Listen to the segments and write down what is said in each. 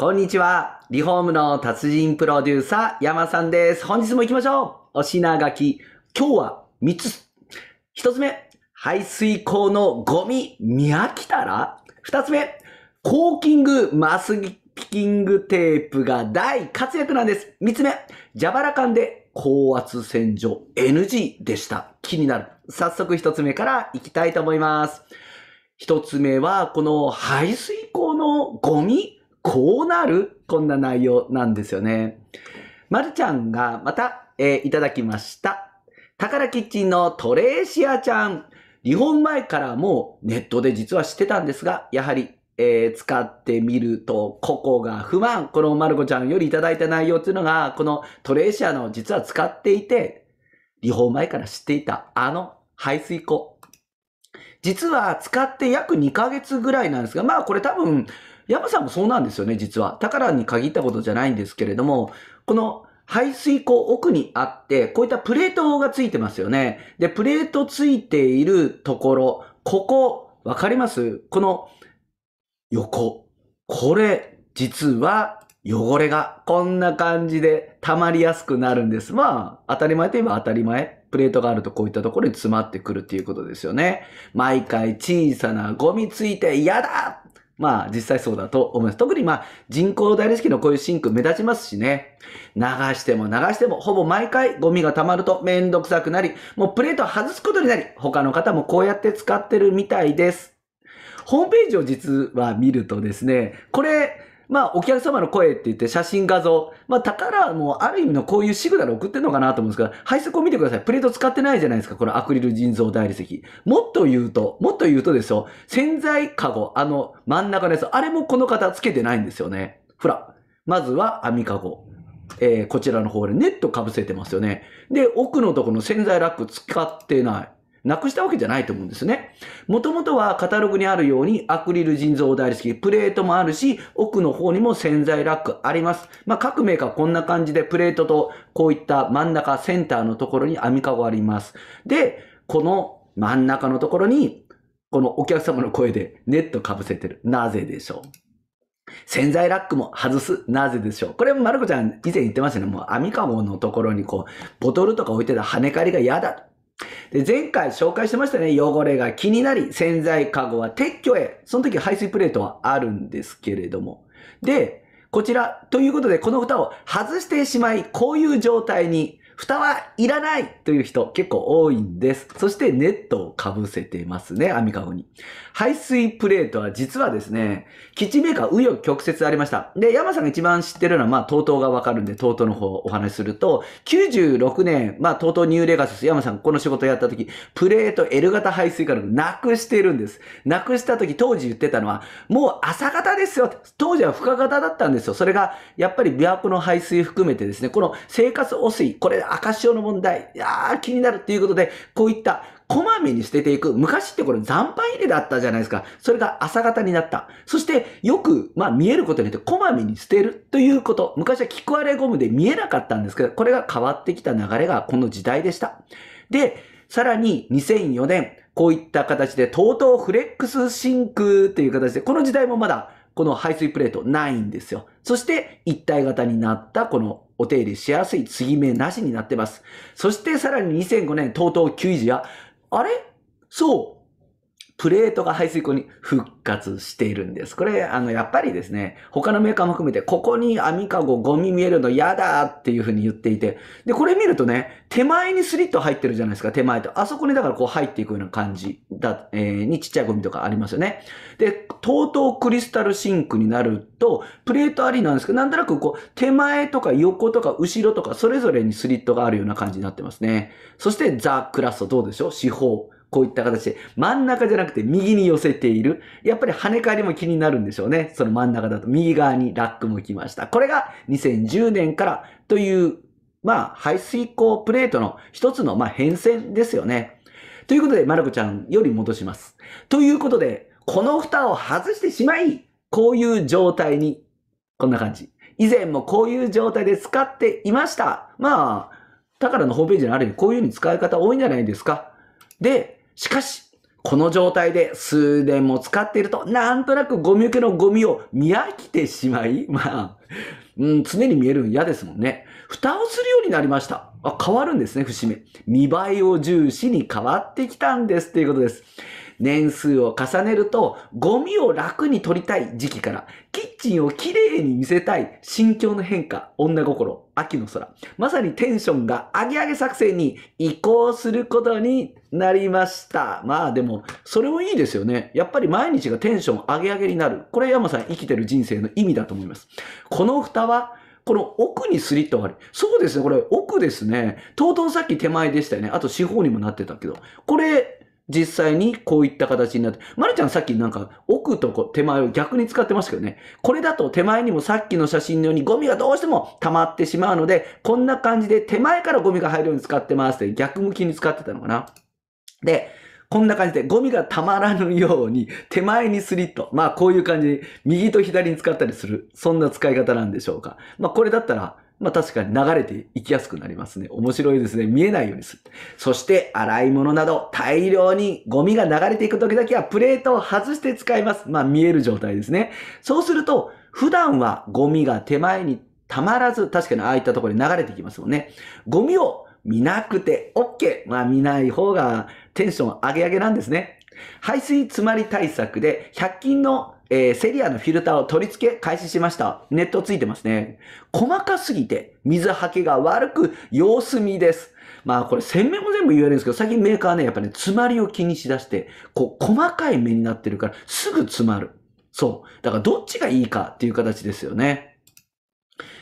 こんにちは。リフォームの達人プロデューサー、山さんです。本日も行きましょう。お品書き。今日は3つ。1つ目、排水口のゴミ見飽きたら ?2 つ目、コーキングマスキングテープが大活躍なんです。3つ目、蛇腹感で高圧洗浄 NG でした。気になる。早速1つ目からいきたいと思います。1つ目は、この排水口のゴミこうなるこんな内容なんですよね。まるちゃんがまた、えー、いただきました。宝キッチンのトレーシアちゃん。日本前からもネットで実は知ってたんですが、やはり、えー、使ってみると、ここが不満。このまる子ちゃんよりいただいた内容っていうのが、このトレーシアの実は使っていて、リフォー前から知っていたあの排水溝。実は使って約2ヶ月ぐらいなんですが、まあこれ多分山さんもそうなんですよね、実は。宝に限ったことじゃないんですけれども、この排水溝奥にあって、こういったプレートがついてますよね。で、プレートついているところ、ここ、わかりますこの横。これ、実は汚れがこんな感じで溜まりやすくなるんです。まあ、当たり前といえば当たり前。プレートがあるとこういったところに詰まってくるっていうことですよね。毎回小さなゴミついて嫌だまあ実際そうだと思います。特にまあ人工大理石のこういうシンク目立ちますしね。流しても流してもほぼ毎回ゴミが溜まるとめんどくさくなり、もうプレート外すことになり、他の方もこうやって使ってるみたいです。ホームページを実は見るとですね、これまあ、お客様の声って言って写真画像。まあ、宝もうある意味のこういうシグナル送ってんのかなと思うんですけど、配色を見てください。プレート使ってないじゃないですか。このアクリル人造大理石。もっと言うと、もっと言うとですよ。潜在カゴ、あの真ん中のやつ。あれもこの方つけてないんですよね。ほら。まずは網かご。えー、こちらの方でネットかぶせてますよね。で、奥のとこの潜在ラック使ってない。なくしたわけじゃないと思うんですね。もともとはカタログにあるようにアクリル人造大理石、プレートもあるし、奥の方にも潜在ラックあります。まあ、各メーカーこんな感じでプレートとこういった真ん中センターのところに網かごあります。で、この真ん中のところに、このお客様の声でネットかぶせてる。なぜでしょう潜在ラックも外す。なぜでしょうこれ、まるこちゃん以前言ってましたね。もう網かごのところにこう、ボトルとか置いてた跳ね返りが嫌だ。で、前回紹介してましたね。汚れが気になり、洗剤かごは撤去へ。その時排水プレートはあるんですけれども。で、こちら、ということで、この蓋を外してしまい、こういう状態に蓋はいらないという人結構多いんです。そしてネットをかぶせてますね、網かごに。排水プレートは実はですね、キッチンメーカー紆余曲折ありました。で、山さんが一番知ってるのは、まあ、TOTO がわかるんで、TOTO の方をお話しすると、96年、まあ、TOTO ニューレガス、山さんこの仕事やった時、プレート L 型排水からなくしてるんです。なくした時、当時言ってたのは、もう朝型ですよ。当時は深型だったんですよ。それが、やっぱり琵琶湖の排水含めてですね、この生活汚水、これ赤潮の問題、いやー気になるっていうことで、こういったこまめに捨てていく。昔ってこれ残飯入れだったじゃないですか。それが朝方になった。そして、よく、まあ見えることによって、こまめに捨てるということ。昔は聞く荒れゴムで見えなかったんですけど、これが変わってきた流れがこの時代でした。で、さらに2004年、こういった形でとうとうフレックス真空という形で、この時代もまだこの排水プレートないんですよ。そして一体型になったこのお手入れしやすい継ぎ目なしになってます。そしてさらに2005年 TOTO 9時は、あれそうプレートが排水口に復活しているんです。これ、あの、やっぱりですね、他のメーカーも含めて、ここに網かごゴミ見えるの嫌だっていうふうに言っていて、で、これ見るとね、手前にスリット入ってるじゃないですか、手前と。あそこにだからこう入っていくような感じだ、えー、にちっちゃいゴミとかありますよね。で、とうとうクリスタルシンクになると、プレートありなんですけど、なんとなくこう、手前とか横とか後ろとか、それぞれにスリットがあるような感じになってますね。そして、ザ・クラストどうでしょう四方。こういった形で、真ん中じゃなくて右に寄せている。やっぱり跳ね返りも気になるんでしょうね。その真ん中だと右側にラックも来ました。これが2010年からという、まあ、排水口プレートの一つの、まあ、変遷ですよね。ということで、まるコちゃんより戻します。ということで、この蓋を外してしまい、こういう状態に、こんな感じ。以前もこういう状態で使っていました。まあ、宝のホームページにあるようにこういう風に使い方多いんじゃないですか。で、しかし、この状態で数年も使っていると、なんとなくゴミ受けのゴミを見飽きてしまい、まあ、うん、常に見えるん嫌ですもんね。蓋をするようになりました。あ変わるんですね、節目。見栄えを重視に変わってきたんですっていうことです。年数を重ねると、ゴミを楽に取りたい時期から、キッチンをきれいに見せたい心境の変化、女心、秋の空。まさにテンションが上げ上げ作戦に移行することになりました。まあでも、それもいいですよね。やっぱり毎日がテンション上げ上げになる。これ山さん生きてる人生の意味だと思います。この蓋は、この奥にスリットがある。そうですね、これ奥ですね。とうとうさっき手前でしたよね。あと四方にもなってたけど。これ、実際にこういった形になって、まるちゃんさっきなんか奥と手前を逆に使ってましたけどね、これだと手前にもさっきの写真のようにゴミがどうしても溜まってしまうので、こんな感じで手前からゴミが入るように使ってますって逆向きに使ってたのかな。で、こんな感じでゴミがたまらぬように手前にスリット。まあこういう感じで右と左に使ったりする。そんな使い方なんでしょうか。まあこれだったらまあ確かに流れていきやすくなりますね。面白いですね。見えないようにする。そして洗い物など大量にゴミが流れていく時だけはプレートを外して使います。まあ見える状態ですね。そうすると普段はゴミが手前にたまらず、確かにああいったところに流れてきますもんね。ゴミを見なくて OK。まあ見ない方がテンション上げ上げなんですね。排水詰まり対策で100均のえー、セリアのフィルターを取り付け開始しました。ネットついてますね。細かすぎて水はけが悪く様子見です。まあこれ洗面も全部言えるんですけど、最近メーカーね、やっぱね、詰まりを気にしだして、こう細かい目になってるからすぐ詰まる。そう。だからどっちがいいかっていう形ですよね。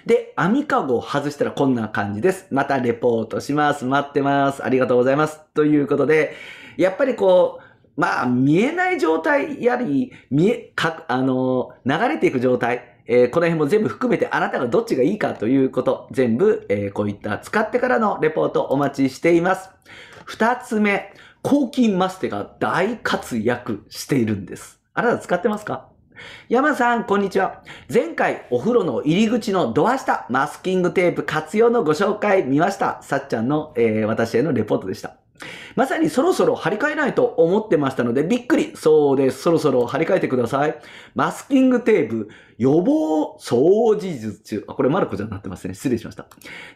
で、網かごを外したらこんな感じです。またレポートします。待ってます。ありがとうございます。ということで、やっぱりこう、まあ、見えない状態やり、見え、か、あの流れていく状態。えー、この辺も全部含めてあなたがどっちがいいかということ、全部、えー、こういった使ってからのレポートお待ちしています。二つ目、抗菌マステが大活躍しているんです。あなた使ってますか山さん、こんにちは。前回、お風呂の入り口のドア下、マスキングテープ活用のご紹介見ました。さっちゃんの、えー、私へのレポートでした。まさにそろそろ張り替えないと思ってましたので、びっくり。そうです。そろそろ張り替えてください。マスキングテープ、予防掃除術。あ、これマルコちゃになってますね。失礼しました。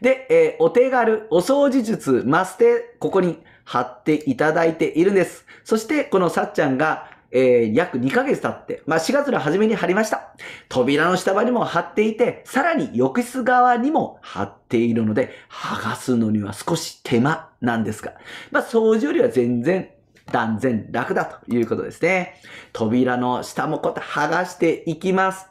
で、えー、お手軽、お掃除術、マステ、ここに貼っていただいているんです。そして、このさっちゃんが、えー、約2ヶ月経って、まあ、4月の初めに貼りました。扉の下場にも貼っていて、さらに浴室側にも貼っているので、剥がすのには少し手間なんですが、まあ、掃除よりは全然断然楽だということですね。扉の下もこうやって剥がしていきます。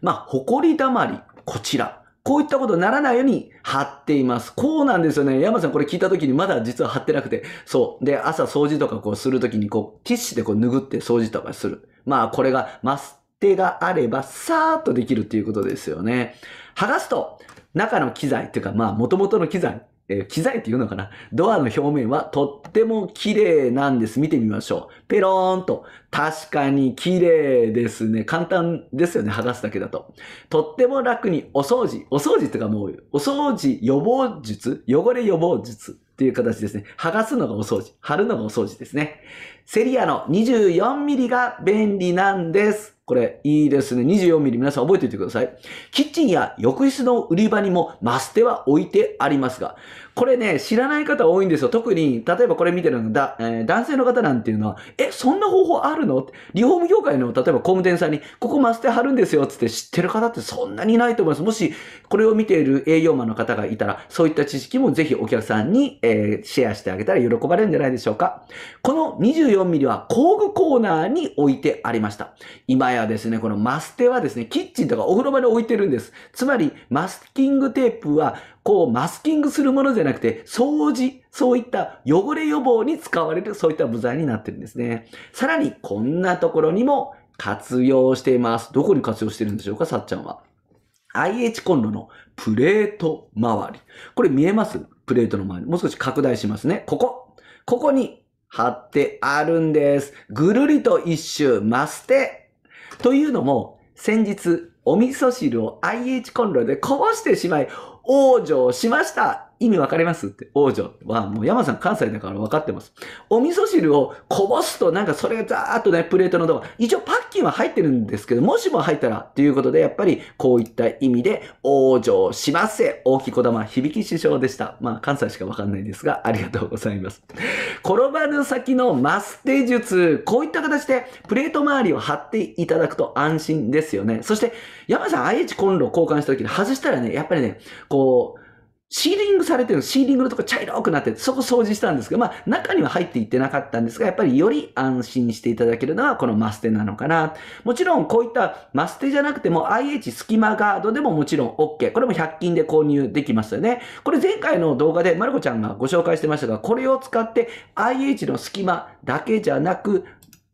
まあ、埃だまり、こちら。こういったことにならないように貼っています。こうなんですよね。山さんこれ聞いた時にまだ実は貼ってなくて。そう。で、朝掃除とかこうするときにこう、ティッシュでこう拭って掃除とかする。まあこれがマステがあればさーっとできるっていうことですよね。剥がすと、中の機材っていうかまあ元々の機材えー、機材っていうのかなドアの表面はとっても綺麗なんです。見てみましょう。ペローンと。確かに綺麗ですね。簡単ですよね。剥がすだけだと。とっても楽にお掃除。お掃除ってかもう、お掃除予防術汚れ予防術っていう形ですね。剥がすのがお掃除。貼るのがお掃除ですね。セリアの 24mm が便利なんです。これ、いいですね。24ミリ皆さん覚えておいてください。キッチンや浴室の売り場にもマステは置いてありますが、これね、知らない方多いんですよ。特に、例えばこれ見てるのだ、えー、男性の方なんていうのは、え、そんな方法あるのリフォーム業界の、例えば工務店さんに、ここマステ貼るんですよ、つって知ってる方ってそんなにいないと思います。もし、これを見ている営業マンの方がいたら、そういった知識もぜひお客さんに、えー、シェアしてあげたら喜ばれるんじゃないでしょうか。この24ミリは工具コーナーに置いてありました。今やですね、このマステはですね、キッチンとかお風呂場に置いてるんです。つまり、マスキングテープは、こう、マスキングするものじゃなくて、掃除、そういった汚れ予防に使われる、そういった部材になってるんですね。さらに、こんなところにも活用しています。どこに活用してるんでしょうか、さっちゃんは。IH コンロのプレート周り。これ見えますプレートの周り。もう少し拡大しますね。ここ。ここに貼ってあるんです。ぐるりと一周マして。というのも、先日、お味噌汁を IH コンロでこぼしてしまい、往生しました。意味わかりますって、王女は、もう山さん関西だから分かってます。お味噌汁をこぼすと、なんかそれがザーッとね、プレートのドア。一応パッキンは入ってるんですけど、もしも入ったら、ということで、やっぱりこういった意味で、王女しますせ、大きいだ玉響き師匠でした。まあ、関西しかわかんないですが、ありがとうございます。転ばぬ先のマステ術、こういった形で、プレート周りを貼っていただくと安心ですよね。そして、山さん IH コンロ交換した時に外したらね、やっぱりね、こう、シーリングされてるの、シーリングのとこ茶色くなってて、そこ掃除したんですけど、まあ中には入っていってなかったんですが、やっぱりより安心していただけるのはこのマステなのかな。もちろんこういったマステじゃなくても IH 隙間ガードでももちろん OK。これも100均で購入できましたよね。これ前回の動画でまるコちゃんがご紹介してましたが、これを使って IH の隙間だけじゃなく、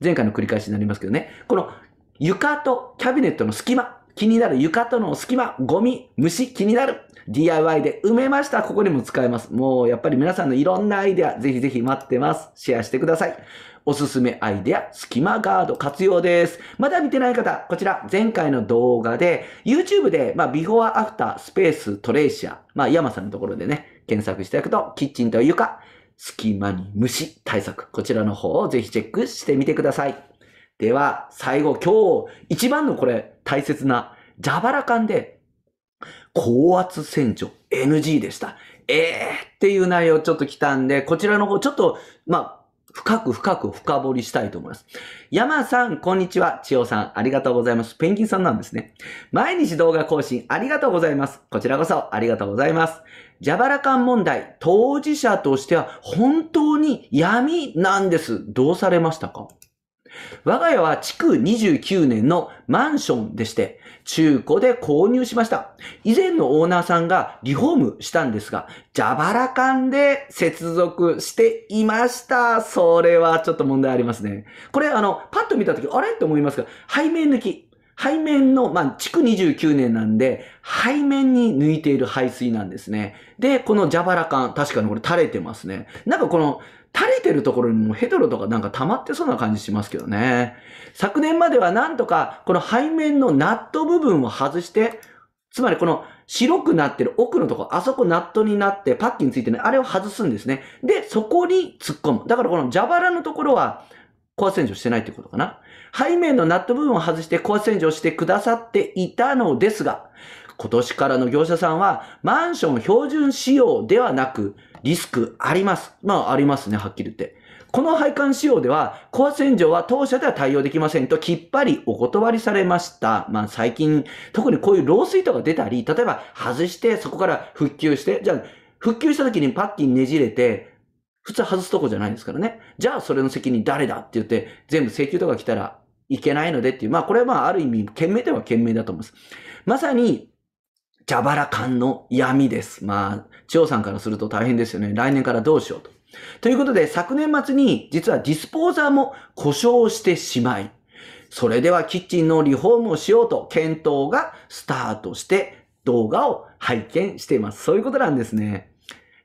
前回の繰り返しになりますけどね、この床とキャビネットの隙間、気になる床との隙間、ゴミ、虫、気になる。DIY で埋めました。ここにも使えます。もうやっぱり皆さんのいろんなアイデア、ぜひぜひ待ってます。シェアしてください。おすすめアイデア、隙間ガード活用です。まだ見てない方、こちら前回の動画で、YouTube で、まあ、ビフォーアフター、スペース、トレーシア、まあ、山さんのところでね、検索していただくと、キッチンと床、隙間に虫対策、こちらの方をぜひチェックしてみてください。では、最後、今日、一番のこれ、大切な、蛇腹感で、高圧洗浄 NG でした。ええー、っていう内容ちょっと来たんで、こちらの方、ちょっと、まあ、深く深く深掘りしたいと思います。山さん、こんにちは。千代さん、ありがとうございます。ペンギンさんなんですね。毎日動画更新ありがとうございます。こちらこそありがとうございます。蛇腹感問題、当事者としては本当に闇なんです。どうされましたか我が家は築29年のマンションでして、中古で購入しました。以前のオーナーさんがリフォームしたんですが、蛇腹管で接続していました。それはちょっと問題ありますね。これあの、パッと見たとき、あれって思いますが、背面抜き。背面の、まあ、築29年なんで、背面に抜いている排水なんですね。で、この蛇腹管、確かにこれ垂れてますね。なんかこの、垂れてるところにもヘドロとかなんか溜まってそうな感じしますけどね。昨年まではなんとかこの背面のナット部分を外して、つまりこの白くなってる奥のところ、あそこナットになってパッキンついてね、あれを外すんですね。で、そこに突っ込む。だからこの蛇腹のところは、高圧洗浄してないってことかな。背面のナット部分を外して高圧洗浄してくださっていたのですが、今年からの業者さんはマンション標準仕様ではなく、リスクあります。まあ、ありますね、はっきり言って。この配管仕様では、高圧洗浄は当社では対応できませんと、きっぱりお断りされました。まあ最近、特にこういう漏水とか出たり、例えば外して、そこから復旧して、じゃあ、復旧した時にパッキンねじれて、普通外すとこじゃないですからね。じゃあ、それの責任誰だって言って、全部請求とか来たらいけないのでっていう、まあこれはまあある意味、懸命では懸命だと思います。まさに、蛇腹感の闇です。まあ、千代さんからすると大変ですよね。来年からどうしようと。ということで、昨年末に実はディスポーザーも故障してしまい、それではキッチンのリフォームをしようと検討がスタートして動画を拝見しています。そういうことなんですね。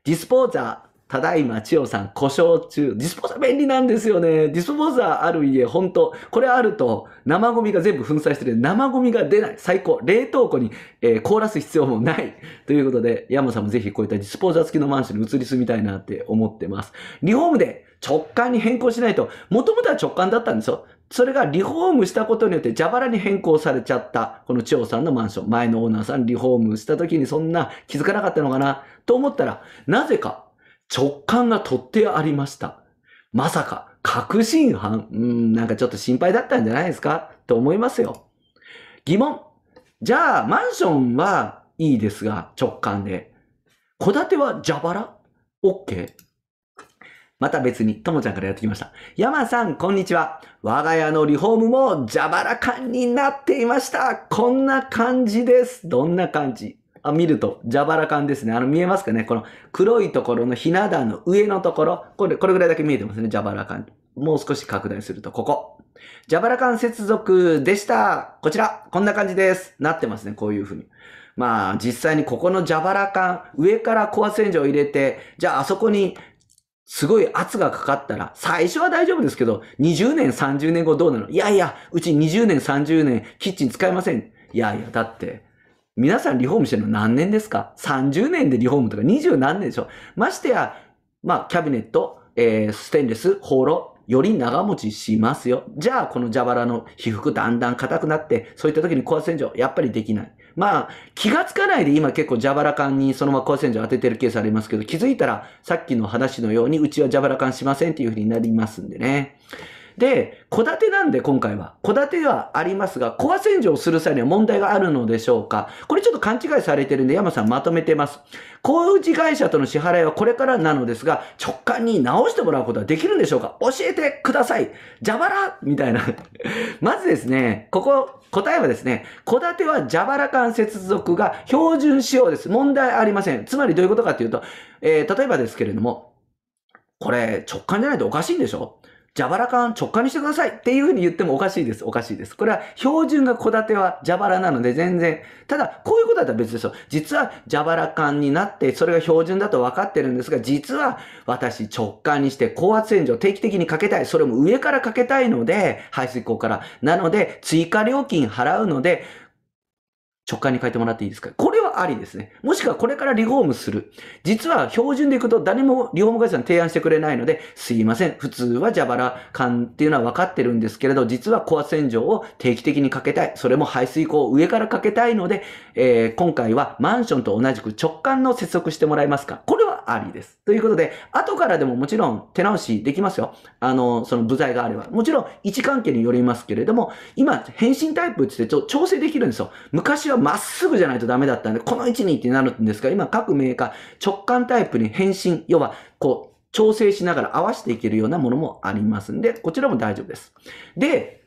ディスポーザー、ただいま、千代さん、故障中。ディスポーザー便利なんですよね。ディスポーザーある家、ほんと。これあると、生ゴミが全部粉砕してる。生ゴミが出ない。最高。冷凍庫に、えー、凍らす必要もない。ということで、山さんもぜひこういったディスポーザー付きのマンションに移り住みたいなって思ってます。リフォームで直感に変更しないと。もともとは直感だったんですよ。それがリフォームしたことによって蛇腹に変更されちゃった。この千代さんのマンション。前のオーナーさんリフォームした時にそんな気づかなかったのかなと思ったら、なぜか直感がとってありました。まさか、確信犯うん、なんかちょっと心配だったんじゃないですかと思いますよ。疑問。じゃあ、マンションはいいですが、直感で。戸建ては蛇腹 ?OK? また別に、ともちゃんからやってきました。山さん、こんにちは。我が家のリフォームも蛇腹感になっていました。こんな感じです。どんな感じあ見ると、蛇腹感ですね。あの、見えますかねこの黒いところのひな壇の上のところ。これ、これぐらいだけ見えてますね。蛇腹感。もう少し拡大すると、ここ。蛇腹感接続でした。こちら。こんな感じです。なってますね。こういうふうに。まあ、実際にここの蛇腹感、上から高圧洗浄を入れて、じゃああそこにすごい圧がかかったら、最初は大丈夫ですけど、20年、30年後どうなのいやいや、うち20年、30年、キッチン使いません。いやいや、だって、皆さんリフォームしてるの何年ですか ?30 年でリフォームとか20何年でしょましてや、まあ、キャビネット、えー、ステンレス、ホーロー、より長持ちしますよ。じゃあ、この蛇腹の被覆だんだん硬くなって、そういった時に高圧洗浄、やっぱりできない。まあ、気がつかないで今結構蛇腹感にそのまま高圧洗浄当ててるケースありますけど、気づいたらさっきの話のように、うちは蛇腹感しませんっていう風になりますんでね。で、戸建てなんで今回は。戸建てはありますが、コア洗浄をする際には問題があるのでしょうかこれちょっと勘違いされてるんで、山さんまとめてます。工事会社との支払いはこれからなのですが、直感に直してもらうことはできるんでしょうか教えてください蛇腹みたいな まずですね、ここ、答えはですね、戸建ては蛇腹間接続が標準仕様です。問題ありません。つまりどういうことかっていうと、えー、例えばですけれども、これ直感じゃないとおかしいんでしょ蛇腹缶直感にしてくださいっていうふうに言ってもおかしいです。おかしいです。これは標準が戸建ては蛇腹なので全然。ただ、こういうことだったら別ですよ。実は蛇腹感になって、それが標準だと分かってるんですが、実は私直感にして高圧洗浄定期的にかけたい。それも上からかけたいので、排水口から。なので、追加料金払うので、直感に変えてもらっていいですかこれはありですね。もしくはこれからリフォームする。実は標準でいくと誰もリフォーム会社に提案してくれないので、すいません。普通は蛇腹感っていうのは分かってるんですけれど、実はコア洗浄を定期的にかけたい。それも排水口を上からかけたいので、えー、今回はマンションと同じく直感の接続してもらえますかこれありです。ということで、後からでももちろん手直しできますよ。あの、その部材があれば。もちろん位置関係によりますけれども、今、変身タイプって言っ調整できるんですよ。昔はまっすぐじゃないとダメだったんで、この位置にってなるんですが、今各メーカー直感タイプに変身、要は、こう、調整しながら合わせていけるようなものもありますんで、こちらも大丈夫です。で、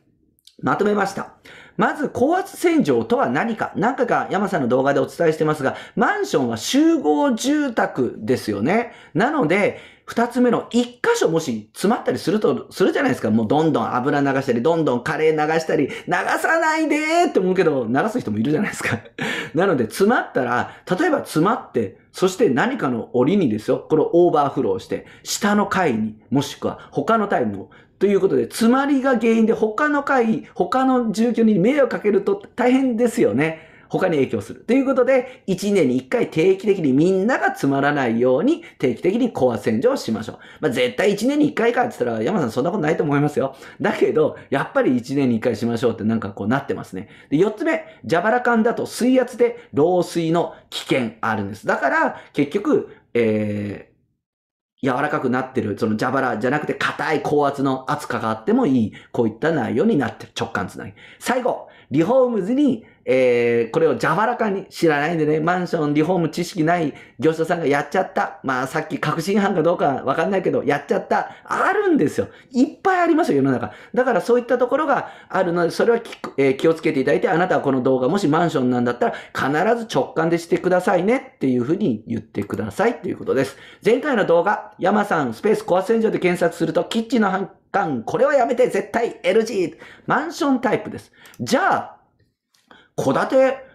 まとめました。まず、高圧洗浄とは何か。何回か山さんの動画でお伝えしてますが、マンションは集合住宅ですよね。なので、二つ目の一箇所もし詰まったりすると、するじゃないですか。もうどんどん油流したり、どんどんカレー流したり、流さないでーって思うけど、流す人もいるじゃないですか。なので、詰まったら、例えば詰まって、そして何かの檻にですよ、これオーバーフローして、下の階に、もしくは他のタイプということで、詰まりが原因で他の会、他の住居に迷惑かけると大変ですよね。他に影響する。ということで、1年に1回定期的にみんながつまらないように定期的に高圧洗浄しましょう。まあ、絶対1年に1回かって言ったら、山さんそんなことないと思いますよ。だけど、やっぱり1年に1回しましょうってなんかこうなってますね。で、4つ目、蛇腹感だと水圧で漏水の危険あるんです。だから、結局、えー、柔らかくなってる、その蛇腹じゃなくて硬い高圧の圧かかってもいい、こういった内容になってる。直感つなぎ。最後、リフォームズにえー、これを蛇らかに知らないんでね、マンションリフォーム知識ない業者さんがやっちゃった。まあさっき確信犯かどうかわかんないけど、やっちゃった。あるんですよ。いっぱいありますよ、世の中。だからそういったところがあるので、それは、えー、気をつけていただいて、あなたはこの動画、もしマンションなんだったら、必ず直感でしてくださいねっていうふうに言ってくださいということです。前回の動画、山さんスペース壊ア洗上で検索すると、キッチンの反感、これはやめて、絶対 LG。マンションタイプです。じゃあ、戸建て、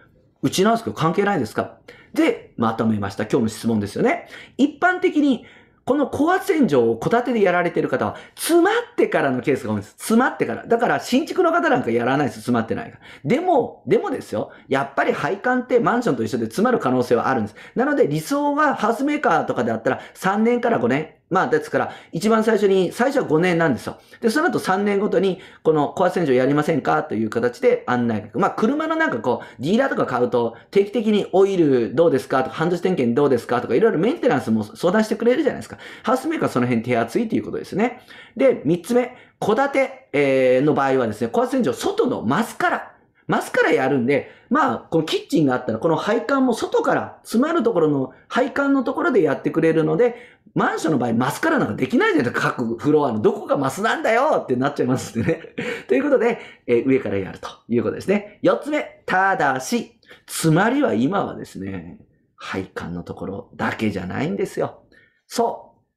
うちなんですけど関係ないですかで、まとめました。今日の質問ですよね。一般的に、この高圧洗浄を戸建てでやられてる方は、詰まってからのケースが多いんです。詰まってから。だから、新築の方なんかやらないです。詰まってないから。でも、でもですよ。やっぱり配管ってマンションと一緒で詰まる可能性はあるんです。なので、理想はハウスメーカーとかであったら、3年から5年、まあ、ですから、一番最初に、最初は5年なんですよ。で、その後3年ごとに、このコア洗浄やりませんかという形で案内まあ、車のなんかこう、ディーラーとか買うと、定期的にオイルどうですかとか、ハンドス点検どうですかとか、いろいろメンテナンスも相談してくれるじゃないですか。ハウスメーカーその辺手厚いということですね。で、3つ目、戸建て、の場合はですね、コア洗浄、外のマスカラ。マスカラやるんで、まあ、このキッチンがあったら、この配管も外から、詰まるところの配管のところでやってくれるので、マンションの場合、マスカラなんかできないじゃないですか。各フロアのどこがマスなんだよってなっちゃいますんでね。ということで、え上からやるということですね。4つ目、ただし、つまりは今はですね、配管のところだけじゃないんですよ。そう。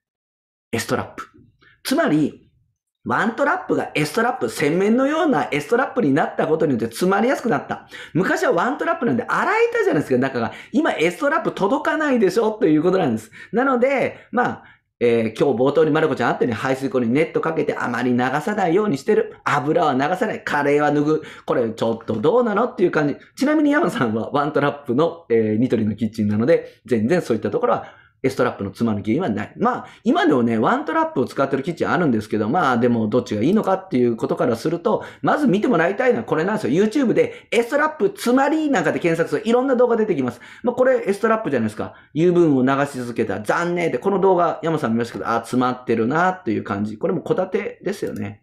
エストラップ。つまり、ワントラップがエストラップ、洗面のようなエストラップになったことによって詰まりやすくなった。昔はワントラップなんで洗えたじゃないですか、中が。今エストラップ届かないでしょということなんです。なので、まあ、えー、今日冒頭にまる子ちゃんあったように排水口にネットかけてあまり流さないようにしてる。油は流さない。カレーは脱ぐ。これちょっとどうなのっていう感じ。ちなみに山さんはワントラップの、えー、ニトリのキッチンなので、全然そういったところはエストラップのつま原因はない。まあ、今でもね、ワントラップを使ってるキッチンあるんですけど、まあ、でもどっちがいいのかっていうことからすると、まず見てもらいたいのはこれなんですよ。YouTube でエストラップつまりなんかで検索するいろんな動画出てきます。まあ、これエストラップじゃないですか。油分を流し続けた。残念で、この動画、山さん見ましたけど、あ、詰まってるなっていう感じ。これも小立てですよね。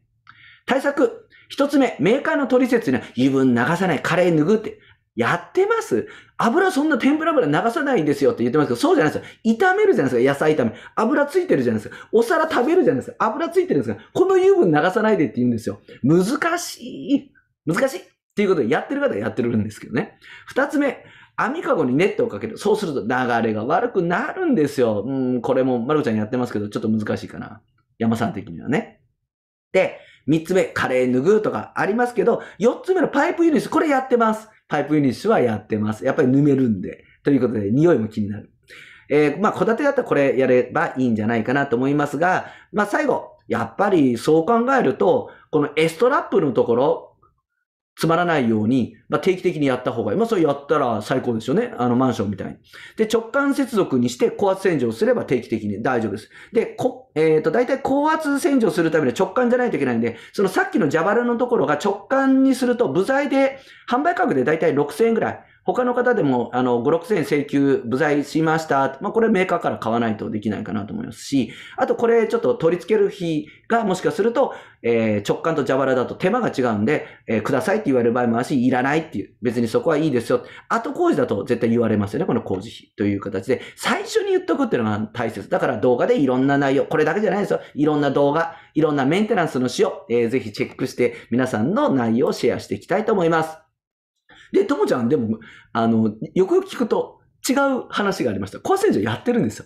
対策。一つ目、メーカーの取説には油分流さない、カレー脱ぐって。やってます油そんな天ぷら油流さないんですよって言ってますけど、そうじゃないですよ。炒めるじゃないですか、野菜炒め。油ついてるじゃないですか。お皿食べるじゃないですか。油ついてるんですか。この油分流さないでって言うんですよ。難しい。難しい。っていうことで、やってる方はやってるんですけどね。二つ目。網かごにネットをかける。そうすると流れが悪くなるんですよ。うん、これも、まるちゃんやってますけど、ちょっと難しいかな。山さん的にはね。で、三つ目、カレー脱ぐとかありますけど、四つ目のパイプユニス、これやってます。パイプユニッシュはやってます。やっぱりぬめるんで。ということで、匂いも気になる。えー、まあ、戸建てだったらこれやればいいんじゃないかなと思いますが、まあ、最後、やっぱりそう考えると、このエストラップのところ、つまらないように、まあ、定期的にやった方がいい。まあ、それやったら最高ですよね。あの、マンションみたいに。で、直感接続にして高圧洗浄すれば定期的に大丈夫です。で、こ、えっ、ー、と、大体高圧洗浄するためには直感じゃないといけないんで、そのさっきの蛇腹のところが直感にすると、部材で、販売価格で大体6000円ぐらい。他の方でも、あの、5、6000請求、部材しました。まあ、これメーカーから買わないとできないかなと思いますし、あとこれちょっと取り付ける日がもしかすると、えー、直感と蛇腹だと手間が違うんで、えー、くださいって言われる場合もあるし、いらないっていう、別にそこはいいですよ。後工事だと絶対言われますよね、この工事費という形で、最初に言っとくっていうのが大切。だから動画でいろんな内容、これだけじゃないですよ。いろんな動画、いろんなメンテナンスの仕様、えー、ぜひチェックして皆さんの内容をシェアしていきたいと思います。で、ともちゃん、でも、あの、よくよく聞くと、違う話がありました。コア洗浄やってるんですよ。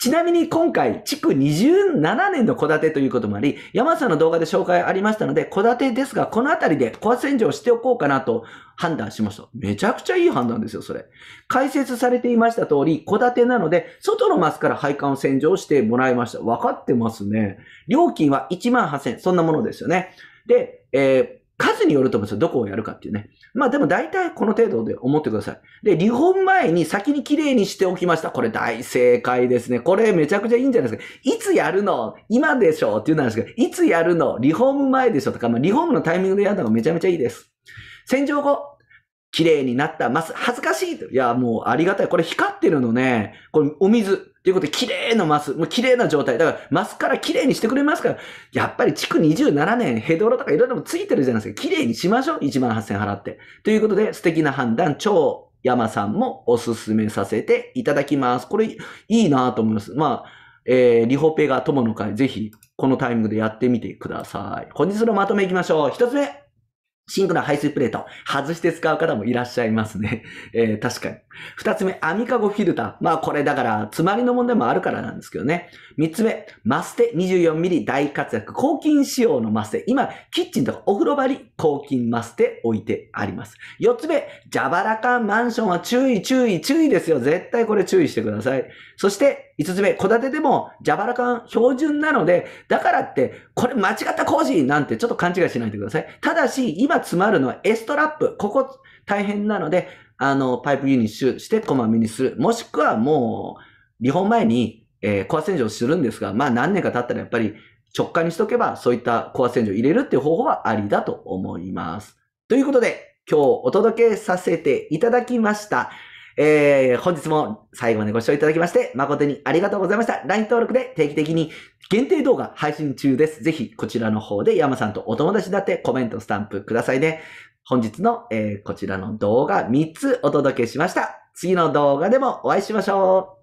ちなみに今回、築27年の戸建てということもあり、山さんの動画で紹介ありましたので、戸建てですが、このあたりでコア洗浄しておこうかなと判断しました。めちゃくちゃいい判断ですよ、それ。解説されていました通り、戸建てなので、外のマスから配管を洗浄してもらいました。わかってますね。料金は1万8000そんなものですよね。で、えー数によると思うんですよ。どこをやるかっていうね。まあでも大体この程度で思ってください。で、リフォーム前に先に綺麗にしておきました。これ大正解ですね。これめちゃくちゃいいんじゃないですか。いつやるの今でしょっていうなんですけど、いつやるのリフォーム前でしょとか、まあリフォームのタイミングでやるのがめちゃめちゃいいです。洗浄後、綺麗になったます。恥ずかしいいや、もうありがたい。これ光ってるのね。これお水。ということで、綺麗なマス、もう綺麗な状態。だから、マスから綺麗にしてくれますから、やっぱり築27年、ヘドロとかいろいろついてるじゃないですか。綺麗にしましょう。1万8000払って。ということで、素敵な判断、超山さんもおすすめさせていただきます。これ、いいなと思います。まあ、えー、リホペが友の会、ぜひ、このタイミングでやってみてください。本日のまとめいきましょう。一つ目シンクの排水プレート、外して使う方もいらっしゃいますね。えー、確かに。二つ目、網かごフィルター。まあこれだから、詰まりの問題もあるからなんですけどね。三つ目、マステ 24mm 大活躍。抗菌仕様のマステ。今、キッチンとかお風呂場に抗菌マステ置いてあります。四つ目、蛇腹感マンションは注意注意注意ですよ。絶対これ注意してください。そして、5つ目、戸建てでも蛇腹感標準なので、だからって、これ間違った工事なんてちょっと勘違いしないでください。ただし、今詰まるのはエストラップ。ここ大変なので、あの、パイプユニッシュしてこまめにする。もしくはもう、リフォーム前に、えー、コア洗浄するんですが、まあ何年か経ったらやっぱり直感にしとけば、そういったコア洗浄入れるっていう方法はありだと思います。ということで、今日お届けさせていただきました。えー、本日も最後までご視聴いただきまして、誠にありがとうございました。LINE 登録で定期的に限定動画配信中です。ぜひ、こちらの方で山さんとお友達になってコメント、スタンプくださいね。本日の、えー、こちらの動画3つお届けしました。次の動画でもお会いしましょう。